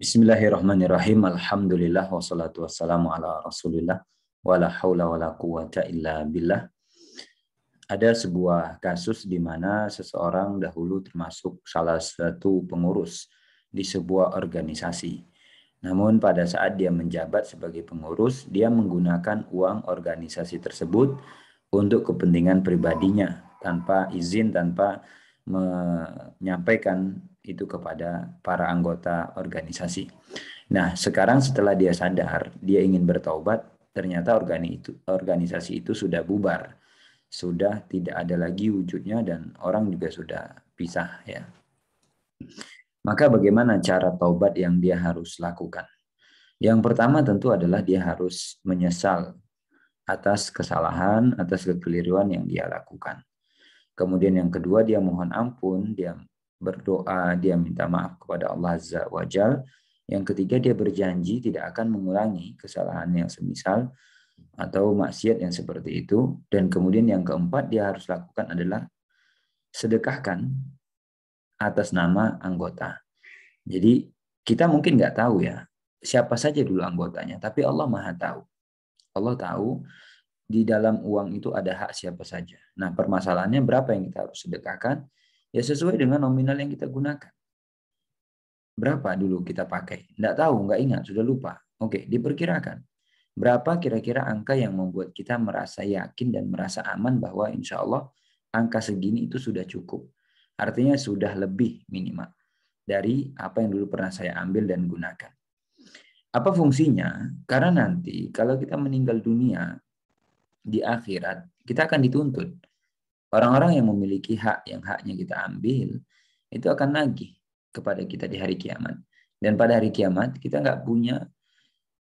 Bismillahirrahmanirrahim. Alhamdulillah wassalatu wassalamu ala Rasulillah wala haula wala quwata illa billah. Ada sebuah kasus di mana seseorang dahulu termasuk salah satu pengurus di sebuah organisasi. Namun pada saat dia menjabat sebagai pengurus, dia menggunakan uang organisasi tersebut untuk kepentingan pribadinya tanpa izin, tanpa menyampaikan itu kepada para anggota organisasi. Nah, sekarang setelah dia sadar, dia ingin bertaubat, ternyata organi itu, organisasi itu sudah bubar, sudah tidak ada lagi wujudnya dan orang juga sudah pisah ya. Maka bagaimana cara taubat yang dia harus lakukan? Yang pertama tentu adalah dia harus menyesal atas kesalahan, atas kekeliruan yang dia lakukan. Kemudian yang kedua dia mohon ampun, dia berdoa, dia minta maaf kepada Allah Azza wa Jal. Yang ketiga, dia berjanji tidak akan mengulangi kesalahan yang semisal atau maksiat yang seperti itu. Dan kemudian yang keempat, dia harus lakukan adalah sedekahkan atas nama anggota. Jadi kita mungkin nggak tahu ya siapa saja dulu anggotanya, tapi Allah maha tahu. Allah tahu di dalam uang itu ada hak siapa saja. Nah permasalahannya berapa yang kita harus sedekahkan, Ya sesuai dengan nominal yang kita gunakan. Berapa dulu kita pakai? Nggak tahu, nggak ingat, sudah lupa. Oke, diperkirakan. Berapa kira-kira angka yang membuat kita merasa yakin dan merasa aman bahwa insya Allah angka segini itu sudah cukup. Artinya sudah lebih minimal dari apa yang dulu pernah saya ambil dan gunakan. Apa fungsinya? Karena nanti kalau kita meninggal dunia di akhirat, kita akan dituntut Orang-orang yang memiliki hak yang haknya kita ambil itu akan nagih kepada kita di hari kiamat. Dan pada hari kiamat kita nggak punya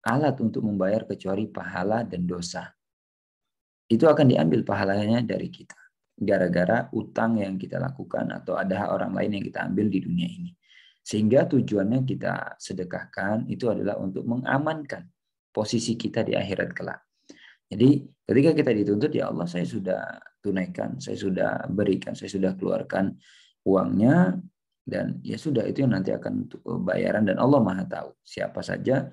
alat untuk membayar kecuali pahala dan dosa. Itu akan diambil pahalanya dari kita. Gara-gara utang yang kita lakukan atau ada orang lain yang kita ambil di dunia ini. Sehingga tujuannya kita sedekahkan itu adalah untuk mengamankan posisi kita di akhirat kelak. Jadi ketika kita dituntut ya Allah saya sudah tunaikan, saya sudah berikan, saya sudah keluarkan uangnya dan ya sudah itu yang nanti akan untuk eh, bayaran dan Allah Maha tahu siapa saja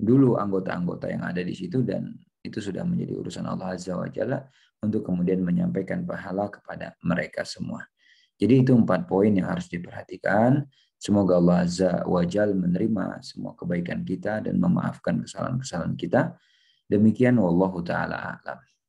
dulu anggota-anggota yang ada di situ dan itu sudah menjadi urusan Allah Azza wa Jalla untuk kemudian menyampaikan pahala kepada mereka semua. Jadi itu empat poin yang harus diperhatikan. Semoga Allah Azza wa Jal menerima semua kebaikan kita dan memaafkan kesalahan-kesalahan kita. Demikian wallahu taala alam.